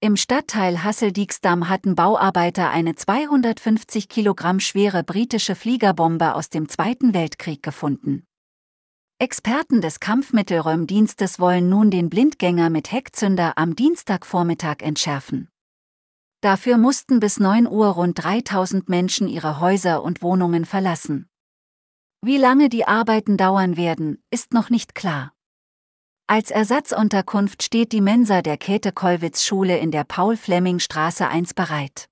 Im Stadtteil hassel hatten Bauarbeiter eine 250 Kilogramm schwere britische Fliegerbombe aus dem Zweiten Weltkrieg gefunden. Experten des Kampfmittelräumdienstes wollen nun den Blindgänger mit Heckzünder am Dienstagvormittag entschärfen. Dafür mussten bis 9 Uhr rund 3000 Menschen ihre Häuser und Wohnungen verlassen. Wie lange die Arbeiten dauern werden, ist noch nicht klar. Als Ersatzunterkunft steht die Mensa der Käthe-Kollwitz-Schule in der Paul-Flemming-Straße 1 bereit.